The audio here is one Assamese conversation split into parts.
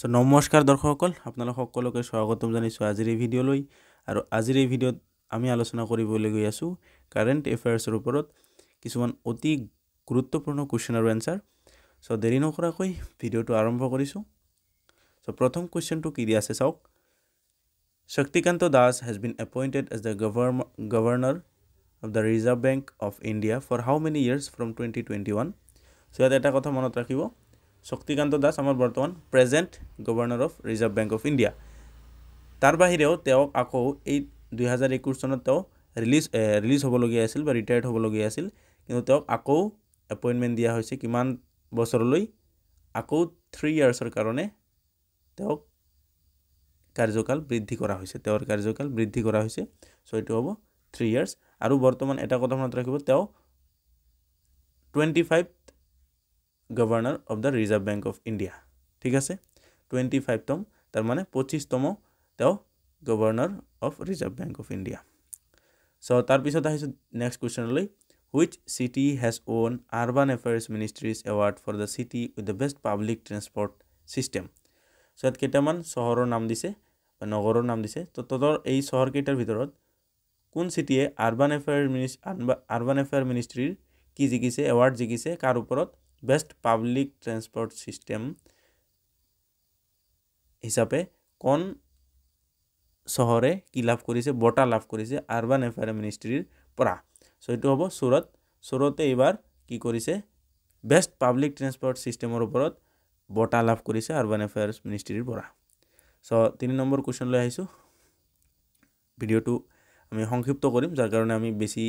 চ' নমস্কাৰ দৰ্শকসকল আপোনালোক সকলোকে স্বাগতম জানিছোঁ আজিৰ এই ভিডিঅ'লৈ আৰু আজিৰ এই ভিডিঅ'ত আমি আলোচনা কৰিবলৈ গৈ আছোঁ কাৰেণ্ট এফেয়াৰ্ছৰ ওপৰত কিছুমান অতি গুৰুত্বপূৰ্ণ কুৱেশ্যন আৰু এনচাৰ চ' দেৰি নকৰাকৈ ভিডিঅ'টো আৰম্ভ কৰিছোঁ চ' প্ৰথম কুৱেশ্যনটো কি দি আছে চাওক Shaktikanta Das has been appointed as the গভৰ governor of the Reserve Bank of India for how many years from twenty twenty one so' ইয়াত এটা কথা মনত ৰাখিব শক্তিকান্ত দাস আমাৰ বৰ্তমান present governor of Reserve Bank of India তাৰ বাহিৰেও তেওঁক আকৌ এই দুহেজাৰ একৈছ চনত তেওঁ ৰিলিজ ৰিলিজ হ'বলগীয়া আছিল বা ৰিটায়াৰ্ড হ'বলগীয়া আছিল কিন্তু তেওঁক আকৌ এপইণ্টমেণ্ট দিয়া হৈছে কিমান বছৰলৈ আকৌ থ্ৰী ইয়াৰ্ছৰ কাৰণে তেওঁক কাৰ্যকাল বৃদ্ধি কৰা হৈছে তেওঁৰ কাৰ্যকাল বৃদ্ধি কৰা হৈছে চ' এইটো হ'ব থ্ৰী ইয়াৰ্ছ আৰু বৰ্তমান এটা কথা মনত ৰাখিব তেওঁ twenty five governor of the Reserve Bank of India ঠিক আছে টুৱেণ্টি ফাইভতম তাৰমানে পঁচিছতম তেওঁ governor of Reserve Bank of India so' তাৰপিছত আহিছোঁ নেক্সট কুৱেশ্যনলৈ which city has on urban affairs ministries award for the city with the best public transport system so' ইয়াত কেইটামান চহৰৰ নাম দিছে বা নগৰৰ নাম দিছে তো তহঁতৰ এই চহৰকেইটাৰ ভিতৰত কোন চিটিয়ে আৰ্বান এফেয়াৰ মিনিষ্ট আৰ্বান এফেয়াৰ মিনিষ্ট্ৰিৰ কি জিকিছে এৱাৰ্ড জিকিছে কাৰ ওপৰত বেষ্ট পাব্লিক ট্ৰেন্সপৰ্ট ছিষ্টেম হিচাপে কণ চহৰে কি লাভ কৰিছে বঁটা লাভ কৰিছে আৰ্বান এফেয়াৰ মিনিষ্ট্ৰীৰ পৰা চ' এইটো হ'ব চুৰত চুৰতে এইবাৰ কি কৰিছে বেষ্ট পাব্লিক ট্ৰেন্সপৰ্ট ছিষ্টেমৰ ওপৰত বঁটা লাভ কৰিছে আৰ্বান এফেয়াৰ মিনিষ্ট্ৰীৰ পৰা চ' তিনি নম্বৰ কুৱেশ্যনলৈ আহিছোঁ ভিডিঅ'টো আমি সংক্ষিপ্ত কৰিম যাৰ কাৰণে আমি বেছি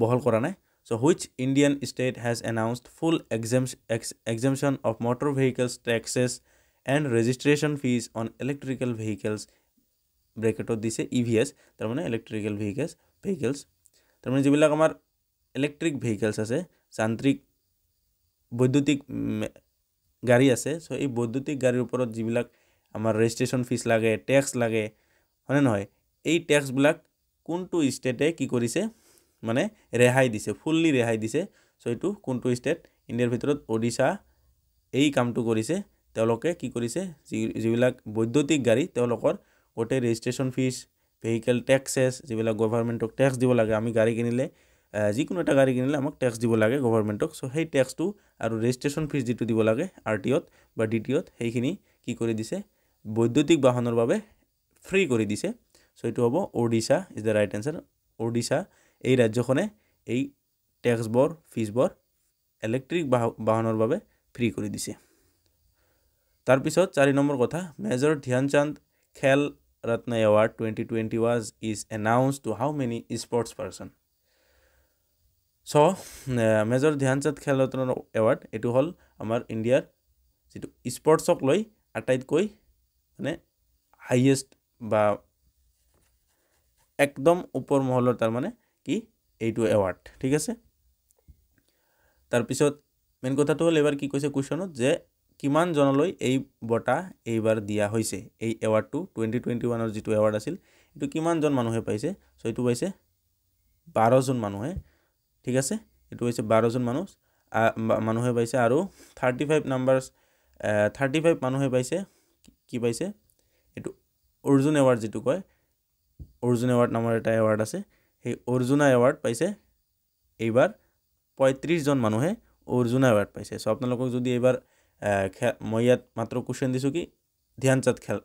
বহল কৰা নাই So which Indian state has announced full exemption of motor vehicles taxes and registration fees on electrical vehicles ব্ৰেকেটত দিছে ই ভি এছ তাৰমানে ইলেক্ট্ৰিকেল ভেহিকেলছ ভেহিকেলছ তাৰমানে যিবিলাক আমাৰ ইলেক্ট্ৰিক ভেহিকেলছ আছে যান্ত্ৰিক বৈদ্যুতিক গাড়ী আছে চ' এই বৈদ্যুতিক গাড়ীৰ ওপৰত যিবিলাক আমাৰ ৰেজিষ্ট্ৰেশ্যন ফিজ লাগে টেক্স লাগে হয়নে নহয় এই টেক্সবিলাক কোনটো ষ্টেটে কি কৰিছে মানে ৰেহাই দিছে ফুল্লি ৰেহাই দিছে চ' এইটো কোনটো ষ্টেট ইণ্ডিয়াৰ ভিতৰত ওড়িশা এই কামটো কৰিছে তেওঁলোকে কি কৰিছে যি যিবিলাক বৈদ্যুতিক গাড়ী তেওঁলোকৰ গোটেই ৰেজিষ্ট্ৰেশ্যন ফিজ ভেহিকেল টেক্সেছ যিবিলাক গভৰ্ণমেণ্টক টেক্স দিব লাগে আমি গাড়ী কিনিলে যিকোনো এটা গাড়ী কিনিলে আমাক টেক্স দিব লাগে গভৰ্ণমেণ্টক চ' সেই টেক্সটো আৰু ৰেজিষ্ট্ৰেশ্যন ফিজ যিটো দিব লাগে আৰ টি অ'ত বা ডি টি অ'ত সেইখিনি কি কৰি দিছে বৈদ্যুতিক বাহনৰ বাবে ফ্ৰী কৰি দিছে চ' এইটো হ'ব Odisha is the right answer Odisha এই ৰাজ্যখনে এই টেক্সবোৰ ফিজবোৰ ইলেক্ট্ৰিক বাহনৰ বাবে ফ্ৰী কৰি দিছে তাৰপিছত চাৰি নম্বৰ কথা major Dhyan Chand Khel Ratna award twenty twenty was is announce to how many sports person so' major Dhyan Chand Khel Ratna award এইটো হ'ল আমাৰ ইণ্ডিয়াৰ যিটো স্পৰ্টছক লৈ আটাইতকৈ মানে হাইয়েষ্ট বা একদম ওপৰ মহলৰ তাৰমানে কি এইটো এৱাৰ্ড ঠিক আছে তাৰপিছত মেইন কথাটো হ'ল এইবাৰ কি কৈছে কুৱেশ্যনত যে কিমানজনলৈ এই বঁটা এইবাৰ দিয়া হৈছে এই এৱাৰ্ডটো টুৱেণ্টি টুৱেণ্টি ওৱানৰ যিটো এৱাৰ্ড আছিল এইটো কিমানজন মানুহে পাইছে চ' এইটো পাইছে বাৰজন মানুহে ঠিক আছে এইটো হৈছে বাৰজন মানুহ মানুহে পাইছে আৰু thirty five numbers thirty five মানুহে পাইছে কি পাইছে এইটো অৰ্জুন এৱাৰ্ড যিটো কয় অৰ্জুন এৱাৰ্ড নামৰ এটা এৱাৰ্ড আছে সেই অৰ্জুনা এৱাৰ্ড পাইছে এইবাৰ পঁয়ত্ৰিছজন মানুহে অৰ্জুনা এৱাৰ্ড পাইছে চ' আপোনালোকক যদি এইবাৰ খে মই ইয়াত মাত্ৰ কুৱেশ্যন দিছোঁ কি ধ্যানচাঁদ খেল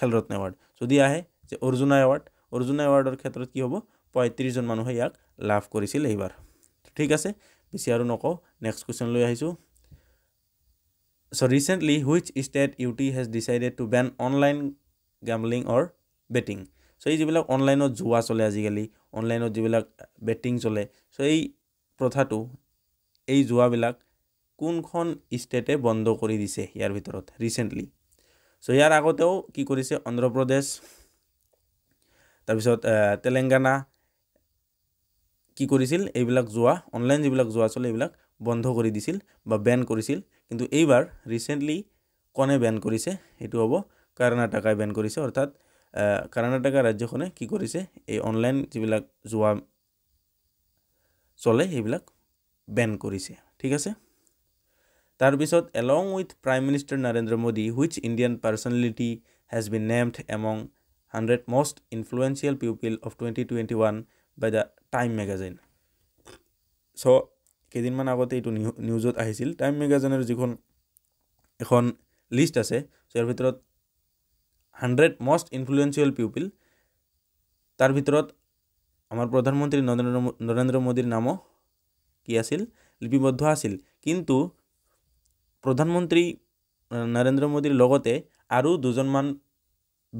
খেলৰত্ন এৱাৰ্ড যদি আহে যে অৰ্জুনা এৱাৰ্ড অৰ্জুনা এৱাৰ্ডৰ ক্ষেত্ৰত কি হ'ব পঁয়ত্ৰিছজন মানুহে ইয়াক লাভ কৰিছিল এইবাৰ ঠিক আছে বেছি আৰু নকওঁ নেক্সট কুৱেশ্যন লৈ আহিছোঁ so' recently which state U T has decided to ban online gambling or betting so' এই যিবিলাক অনলাইনত জোৱা চলে আজিকালি অনলাইনত যিবিলাক বেটিং চলে চ' এই প্ৰথাটো এই যোৱাবিলাক কোনখন ষ্টেটে বন্ধ কৰি দিছে ইয়াৰ ভিতৰত ৰিচেণ্টলি চ' ইয়াৰ আগতেও কি কৰিছে অন্ধ্ৰপ্ৰদেশ তাৰপিছত তেলেংগানা কি কৰিছিল এইবিলাক যোৱা অনলাইন যিবিলাক যোৱা চলে এইবিলাক বন্ধ কৰি দিছিল বা বেন কৰিছিল কিন্তু এইবাৰ ৰিচেণ্টলি কোনে বেন কৰিছে সেইটো হ'ব কৰ্ণাটকাই বেন কৰিছে অৰ্থাৎ কৰ্ণাটকা ৰাজ্যখনে কি কৰিছে এই অনলাইন যিবিলাক যোৱা চলে সেইবিলাক বেন কৰিছে ঠিক আছে তাৰপিছত along with prime minister Narendra Modi which Indian personality has been named among hundred most influential people of twenty twenty one by the Time magazine so' কেইদিনমান আগতে এইটো নিউ নিউজত আহিছিল টাইম মেগাজিনৰ যিখন এখন লিষ্ট আছে চ' ইয়াৰ ভিতৰত হাণ্ড্ৰেড মষ্ট ইনফ্লুৱেঞ্চিয়েল পিপল তাৰ ভিতৰত আমাৰ প্ৰধানমন্ত্ৰী নৰেন্দ্ৰ নৰেন্দ্ৰ মোদীৰ নামো কি আছিল লিপিবদ্ধ আছিল কিন্তু প্ৰধানমন্ত্ৰী নৰেন্দ্ৰ মোদীৰ লগতে আৰু দুজনমান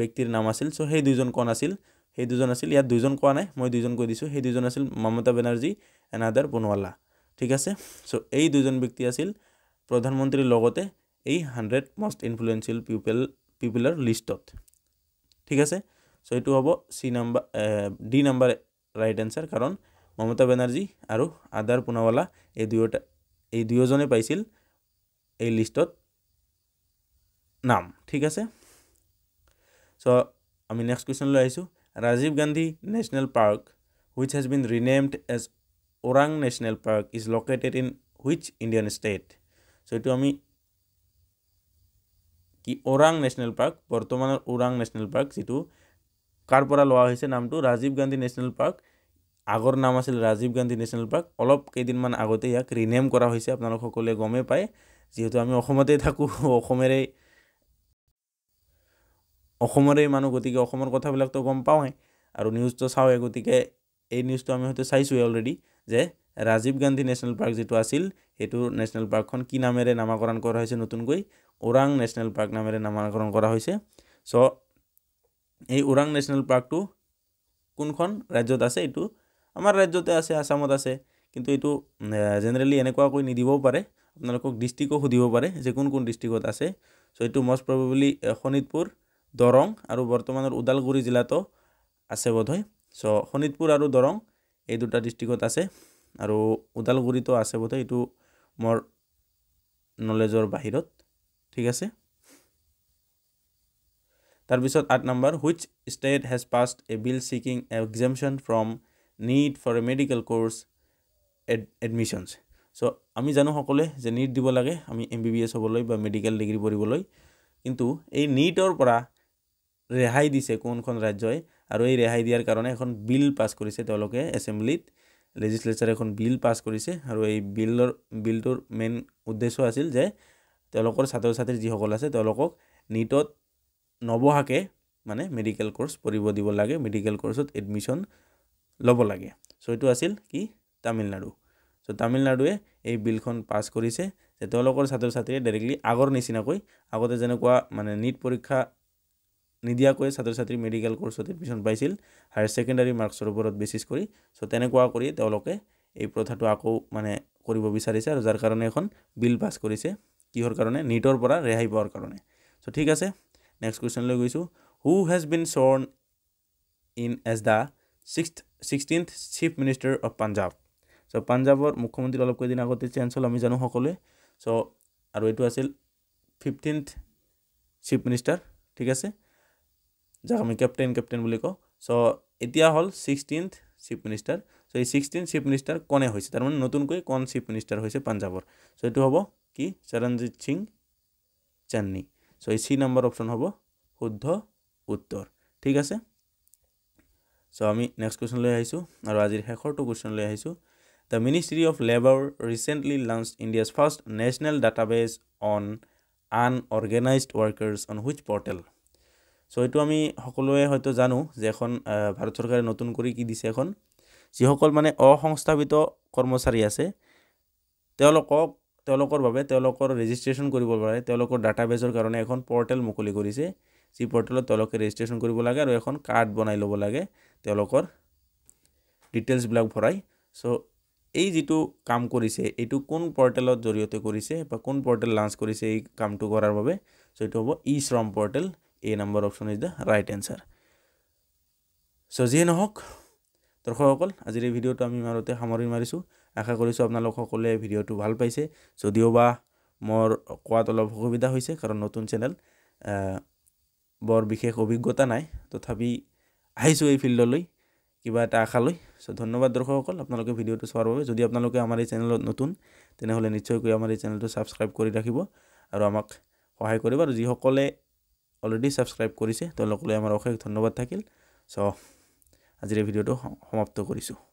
ব্যক্তিৰ নাম আছিল চ' সেই দুজন কোন আছিল সেই দুজন আছিল ইয়াত দুজন কোৱা নাই মই দুজন কৈ দিছোঁ সেই দুজন আছিল মমতা বেনাৰ্জী এণ্ড আদাৰ পোনৱালা ঠিক আছে চ' এই দুজন ব্যক্তি আছিল প্ৰধানমন্ত্ৰীৰ লগতে এই হাণ্ড্ৰেড মষ্ট ইনফ্লুৱেঞ্চিয়েল পিপল পিপলৰ লিষ্টত ঠিক আছে চ' এইটো হ'ব C number D number right answer কাৰণ মমতা বেনাৰ্জী আৰু আদাৰ পুনাৱালা এই দুয়োটা এই দুয়োজনে পাইছিল এই লিষ্টত নাম ঠিক আছে চ' আমি নেক্সট কুৱেশ্যনলৈ আহিছোঁ Rajiv Gandhi national park which has been renamed as Orang national park is located in which Indian state so' এইটো আমি কি ওৰাং নেশ্যনেল পাৰ্ক বৰ্তমানৰ ওৰাং নেশ্যনেল পাৰ্ক যিটো কাৰ পৰা লোৱা হৈছে নামটো ৰাজীৱ গান্ধী নেশ্যনেল পাৰ্ক আগৰ নাম আছিল ৰাজীৱ গান্ধী নেশ্যনেল পাৰ্ক অলপ কেইদিনমান আগতে ইয়াক ৰিনেম কৰা হৈছে আপোনালোক সকলোৱে গমেই পায় যিহেতু আমি অসমতেই থাকোঁ অসমেৰে অসমৰে মানুহ গতিকে অসমৰ কথাবিলাকতো গম পাওঁৱেই আৰু নিউজটো চাওঁৱে গতিকে এই নিউজটো আমি হয়তো চাইছোঁৱেই অলৰেডি যে ৰাজীৱ গান্ধী নেশ্যনেল পাৰ্ক যিটো আছিল সেইটো নেশ্যনেল পাৰ্কখন কি নামেৰে নামাকৰণ কৰা হৈছে নতুনকৈ ওৰাং নেশ্যনেল পাৰ্ক নামেৰে নামাকৰণ কৰা হৈছে চ' এই ওৰাং নেশ্যনেল পাৰ্কটো কোনখন ৰাজ্যত আছে এইটো আমাৰ ৰাজ্যতে আছে আছামত আছে কিন্তু এইটো জেনেৰেলি এনেকুৱাকৈ নিদিবও পাৰে আপোনালোকক ডিষ্ট্ৰিকো সুধিব পাৰে যে কোন কোন ডিষ্ট্ৰিকত আছে চ' এইটো মষ্ট প্ৰবেবলি শোণিতপুৰ দৰং আৰু বৰ্তমানৰ ওদালগুৰি জিলাতো আছে বোধহয় চ' শোণিতপুৰ আৰু দৰং এই দুটা ডিষ্ট্ৰিকত আছে আৰু ওদালগুৰিতো আছে বোধহয় এইটো মোৰ নলেজৰ বাহিৰত ঠিক আছে তাৰপিছত আঠ নম্বৰ which state has passed a bill seeking exemption from NEET for a medical course admissions so' আমি জানো সকলোৱে যে নীট দিব লাগে আমি এম বি বি এছ হ'বলৈ বা মেডিকেল ডিগ্ৰী পঢ়িবলৈ কিন্তু এই নীটৰ পৰা ৰেহাই দিছে কোনখন ৰাজ্যই আৰু এই ৰেহাই দিয়াৰ কাৰণে এখন বিল পাছ কৰিছে তেওঁলোকে এছেম্বলিত লেজিছলেচাৰে এখন বিল পাছ কৰিছে আৰু এই বিলৰ বিলটোৰ মেইন উদ্দেশ্য আছিল যে তেওঁলোকৰ ছাত্ৰ ছাত্ৰী যিসকল আছে তেওঁলোকক নীটত নবহাকৈ মানে মেডিকেল কোৰ্চ পঢ়িব দিব লাগে মেডিকেল কৰ্চত এডমিশ্যন ল'ব লাগে চ' এইটো আছিল কি তামিলনাডু চ' তামিলনাডুৱে এই বিলখন পাছ কৰিছে যে তেওঁলোকৰ ছাত্ৰ ছাত্ৰীয়ে ডাইৰেক্টলি আগৰ নিচিনাকৈ আগতে যেনেকুৱা মানে নীট পৰীক্ষা নিদিয়াকৈ ছাত্ৰ ছাত্ৰী মেডিকেল কোৰ্চত এডমিশ্যন পাইছিল হায়াৰ ছেকেণ্ডাৰী মাৰ্কছৰ ওপৰত বেচিছ কৰি চ' তেনেকুৱা কৰি তেওঁলোকে এই প্ৰথাটো আকৌ মানে কৰিব বিচাৰিছে আৰু যাৰ কাৰণে এখন বিল পাছ কৰিছে কিহৰ কাৰণে নীটৰ পৰা ৰেহাই পোৱাৰ কাৰণে চ' ঠিক আছে নেক্সট কুৱেশ্যন লৈ গৈছোঁ who has been sworn in as the six sixteenth chief minister of Punjab so' পাঞ্জাৱৰ মুখ্যমন্ত্ৰী অলপ কেইদিন আগতে চেঞ্জ হ'ল আমি জানো সকলোৱে চ' আৰু এইটো আছিল ফিফটিন্থ চিফ মিনিষ্টাৰ ঠিক আছে যাক আমি কেপ্টেইন কেপ্টেইন বুলি কওঁ চ' এতিয়া হ'ল ছিক্সটিন্থ চিফ মিনিষ্টাৰ চ' এই ছিক্সটিন চিফ মিনিষ্টাৰ কোনে হৈছে তাৰমানে নতুনকৈ কোন চিফ মিনিষ্টাৰ হৈছে পাঞ্জাৱৰ চ' এইটো হ'ব कि चरणजीत सिंह चन्नी सो इसी नम्बर अपशन हम शुद्ध उत्तर ठीक है सो आम नेक्स्ट क्वेश्चन लैस और आज शेषर तो क्वेश्चन लैस the ministry of labour recently launch India's first national database on unorganised वर्कार्स अन हुई पर्टेल सो यू आम सकुए जानूँ जो एन भारत सरकार नतुनको कि दी जिस मानने असंस्थापित कर्मचारी आसेक তেওঁলোকৰ বাবে তেওঁলোকৰ ৰেজিষ্ট্ৰেশ্যন কৰিবৰ বাবে তেওঁলোকৰ ডাটাবেছৰ কাৰণে এখন পৰ্টেল মুকলি কৰিছে যি পৰ্টেলত তেওঁলোকে ৰেজিষ্ট্ৰেশ্যন কৰিব লাগে আৰু এখন কাৰ্ড বনাই ল'ব লাগে তেওঁলোকৰ ডিটেইলছবিলাক ভৰাই চ' এই যিটো কাম কৰিছে এইটো কোন পৰ্টেলত জৰিয়তে কৰিছে বা কোন পৰ্টেল লাঞ্চ কৰিছে এই কামটো কৰাৰ বাবে চ' এইটো হ'ব E Shram portal A number option is the right answer so' যিয়ে নহওক দৰ্শকসকল আজিৰ এই ভিডিঅ'টো আমি মাৰোঁতে সামৰি মাৰিছোঁ আশা কৰিছোঁ আপোনালোক সকলোৱে ভিডিঅ'টো ভাল পাইছে যদিও বা মোৰ কোৱাত অলপ অসুবিধা হৈছে কাৰণ নতুন চেনেল বৰ বিশেষ অভিজ্ঞতা নাই তথাপি আহিছোঁ এই ফিল্ডলৈ কিবা এটা আশা লৈ চ' ধন্যবাদ দৰ্শকসকল আপোনালোকে ভিডিঅ'টো চোৱাৰ বাবে যদি আপোনালোকে আমাৰ এই চেনেলত নতুন তেনেহ'লে নিশ্চয়কৈ আমাৰ এই চেনেলটো ছাবস্ক্ৰাইব কৰি ৰাখিব আৰু আমাক সহায় কৰিব আৰু যিসকলে অলৰেডি ছাবস্ক্ৰাইব কৰিছে তেওঁলোকলৈ আমাৰ অশেষ ধন্যবাদ থাকিল চ' আজিৰে ভিডিঅ'টো সমাপ্ত কৰিছোঁ